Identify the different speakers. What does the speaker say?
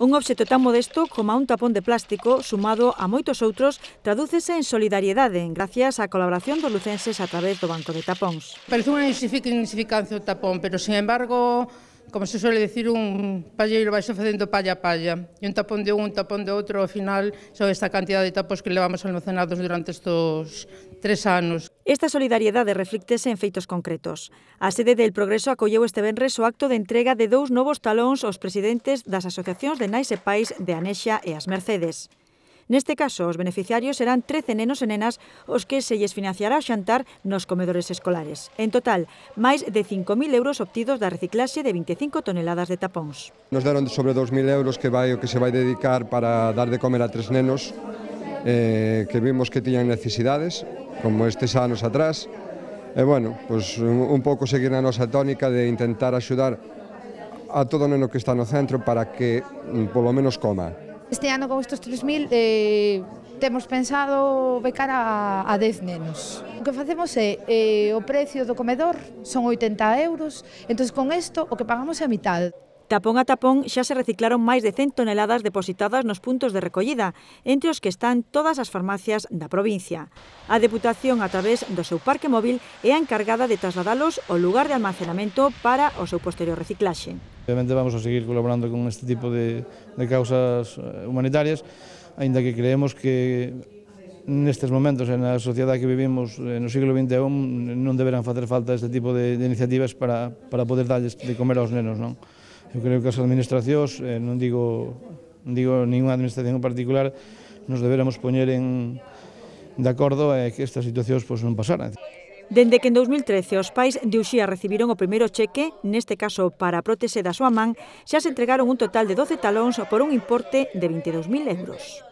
Speaker 1: Un obxeto tan modesto como un tapón de plástico, sumado a moitos outros, tradúcese en solidariedade gracias á colaboración dos lucenses a través do Banco de Tapóns.
Speaker 2: Parece unha insignificancia o tapón, pero, sin embargo, como se suele decir, un palleiro vai facendo palla a palla. E un tapón de un, un tapón de outro, ao final, son esta cantidad de tapos que levamos almacenados durante estos tres anos. Esta solidariedade reflíctese en feitos concretos.
Speaker 1: A sede del Progreso acolleu este venres o acto de entrega de dous novos talóns aos presidentes das asociacións de Nais e Pais de Anexa e as Mercedes. Neste caso, os beneficiarios serán 13 nenos e nenas os que se lles financiará o xantar nos comedores escolares. En total, máis de 5.000 euros obtidos da reciclaxe de 25 toneladas de tapóns.
Speaker 3: Nos deron sobre 2.000 euros que vai o que se vai dedicar para dar de comer a tres nenos eh, que vimos que tiñan necesidades, como estes anos atrás, e bueno, pues, un pouco seguir na nosa tónica de intentar axudar a todo neno que está no centro para que mm, polo menos coma.
Speaker 2: Este ano con estes 3.000 eh, temos pensado becar a, a 10 nenos. O que facemos é, eh, o precio do comedor son 80 euros, entón con isto o que pagamos é a mitad. Tapón a tapón xa se
Speaker 1: reciclaron máis de 100 toneladas depositadas nos puntos de recollida, entre os que están todas as farmacias da provincia. A Deputación, a través do seu parque móvil, é a encargada de trasladalos ao lugar de almacenamento para o seu posterior reciclaxe.
Speaker 4: Obviamente vamos a seguir colaborando con este tipo de, de causas eh, humanitarias, aínda que creemos que nestes momentos en a sociedade que vivimos eh, no siglo XXI non deberán facer falta este tipo de, de iniciativas para, para poder darles de comer aos nenos, non? Eu creo que as administracións, eh, non digo non digo ninguna administración en particular, nos deberamos poñer en de acordo a eh, que estas situacións pois, non pasaran.
Speaker 1: Dende que en 2013 os pais de Uxía recibiron o primeiro cheque, neste caso para a prótese da súa man, xa se entregaron un total de 12 talóns por un importe de 22.000 euros.